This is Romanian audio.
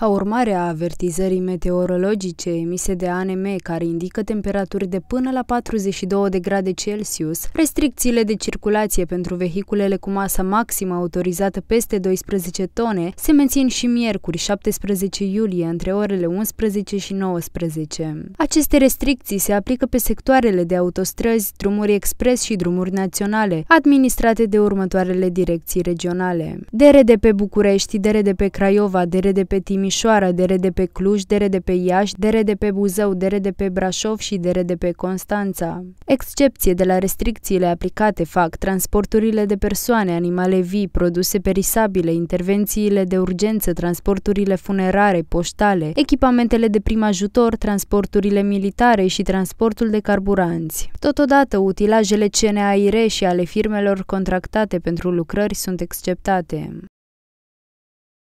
Ca urmare a avertizării meteorologice emise de ANM, care indică temperaturi de până la 42 de grade Celsius, restricțiile de circulație pentru vehiculele cu masă maximă autorizată peste 12 tone se mențin și miercuri 17 iulie între orele 11 și 19. Aceste restricții se aplică pe sectoarele de autostrăzi, drumuri expres și drumuri naționale, administrate de următoarele direcții regionale. DRDP pe București, DRDP pe Craiova, DRDP pe Timișoara, dere de pe Cluj, dere de pe Iași, dere de pe Buzău, dere de pe Brașov și dere de pe Constanța. Excepție de la restricțiile aplicate fac transporturile de persoane, animale vii, produse perisabile, intervențiile de urgență, transporturile funerare, poștale, echipamentele de prim ajutor, transporturile militare și transportul de carburanți. Totodată, utilajele CNAIR și ale firmelor contractate pentru lucrări sunt exceptate.